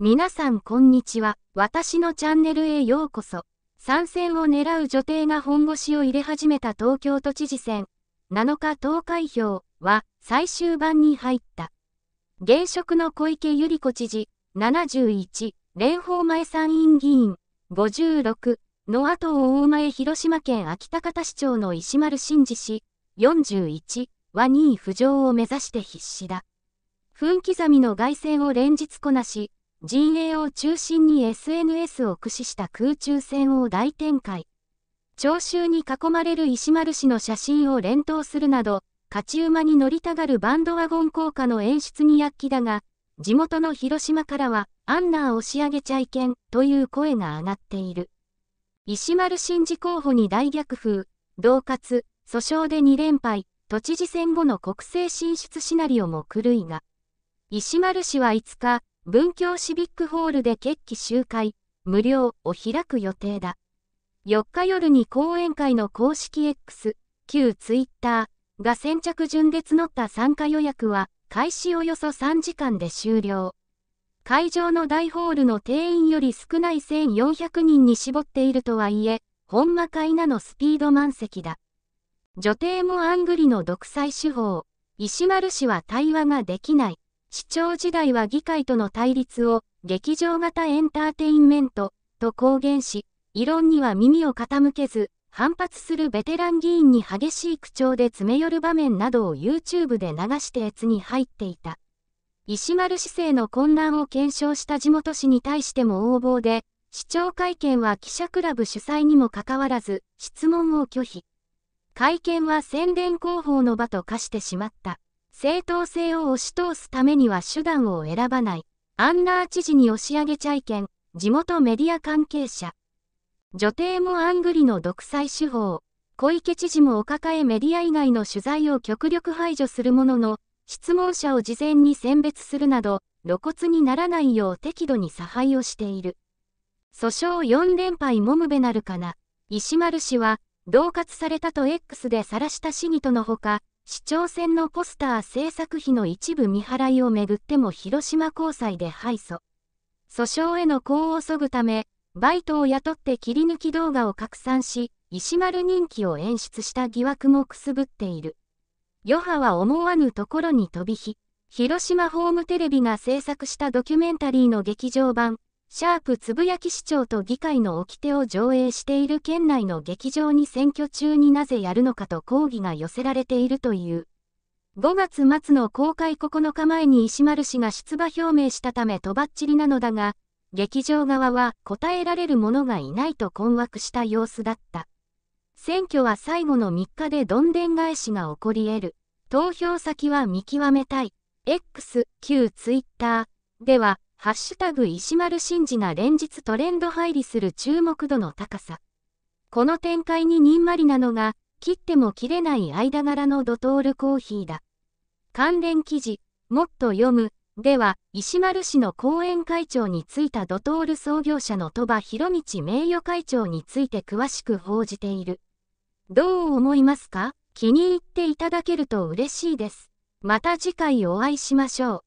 皆さんこんにちは。私のチャンネルへようこそ。参戦を狙う女帝が本腰を入れ始めた東京都知事選。7日投開票は最終盤に入った。現職の小池百合子知事、71、蓮舫前参院議員、56、の後を大前広島県秋田方市長の石丸真二氏、41は2位浮上を目指して必死だ。分刻みの外戦を連日こなし、陣営を中心に SNS を駆使した空中戦を大展開。聴衆に囲まれる石丸氏の写真を連投するなど、勝ち馬に乗りたがるバンドワゴン効果の演出に躍起だが、地元の広島からは、アンナー押し上げちゃいけん、という声が上がっている。石丸真治候補に大逆風、同喝、訴訟で2連敗、都知事選後の国政進出シナリオも狂いが。石丸氏は5日、文京シビックホールで決起集会、無料を開く予定だ。4日夜に講演会の公式 X、旧 Twitter が先着順で募った参加予約は、開始およそ3時間で終了。会場の大ホールの定員より少ない1400人に絞っているとはいえ、ほんまかいなのスピード満席だ。女帝もアングリの独裁手法、石丸氏は対話ができない。市長時代は議会との対立を劇場型エンターテインメントと公言し、異論には耳を傾けず、反発するベテラン議員に激しい口調で詰め寄る場面などを YouTube で流して越に入っていた。石丸市政の混乱を検証した地元市に対しても横暴で、市長会見は記者クラブ主催にもかかわらず、質問を拒否。会見は宣伝広報の場と化してしまった。正当性を押し通すためには手段を選ばない。アンナー知事に押し上げちゃいけん。地元メディア関係者。女帝もアングリの独裁手法。小池知事もお抱えメディア以外の取材を極力排除するものの、質問者を事前に選別するなど、露骨にならないよう適度に差配をしている。訴訟4連敗もむべなるかな。石丸氏は、同喝されたと X で晒した市議とのほか、市長選のポスター制作費の一部未払いをめぐっても広島高裁で敗訴。訴訟への功を削ぐため、バイトを雇って切り抜き動画を拡散し、石丸人気を演出した疑惑もくすぶっている。余波は思わぬところに飛び火。広島ホームテレビが制作したドキュメンタリーの劇場版、シャープつぶやき市長と議会の掟を上映している県内の劇場に選挙中になぜやるのかと抗議が寄せられているという。5月末の公開9日前に石丸氏が出馬表明したためとばっちりなのだが、劇場側は答えられる者がいないと困惑した様子だった。選挙は最後の3日でどんでん返しが起こり得る。投票先は見極めたい。X、旧 Twitter では、ハッシュタグ石丸真二が連日トレンド入りする注目度の高さ。この展開ににんまりなのが、切っても切れない間柄のドトールコーヒーだ。関連記事、もっと読む、では、石丸氏の後援会長に就いたドトール創業者の鳥羽博道名誉会長について詳しく報じている。どう思いますか気に入っていただけると嬉しいです。また次回お会いしましょう。